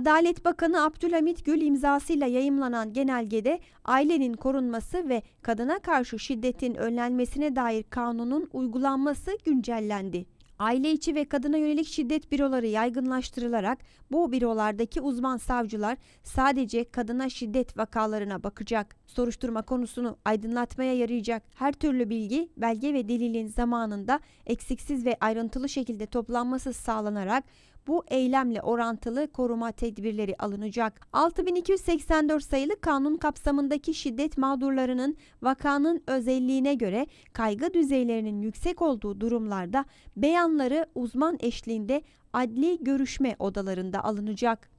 Adalet Bakanı Abdülhamit Gül imzasıyla yayımlanan genelgede ailenin korunması ve kadına karşı şiddetin önlenmesine dair kanunun uygulanması güncellendi. Aile içi ve kadına yönelik şiddet büroları yaygınlaştırılarak bu bürolardaki uzman savcılar sadece kadına şiddet vakalarına bakacak. Soruşturma konusunu aydınlatmaya yarayacak her türlü bilgi, belge ve delilin zamanında eksiksiz ve ayrıntılı şekilde toplanması sağlanarak bu eylemle orantılı koruma tedbirleri alınacak. 6284 sayılı kanun kapsamındaki şiddet mağdurlarının vakanın özelliğine göre kaygı düzeylerinin yüksek olduğu durumlarda beyan Planları uzman eşliğinde adli görüşme odalarında alınacak.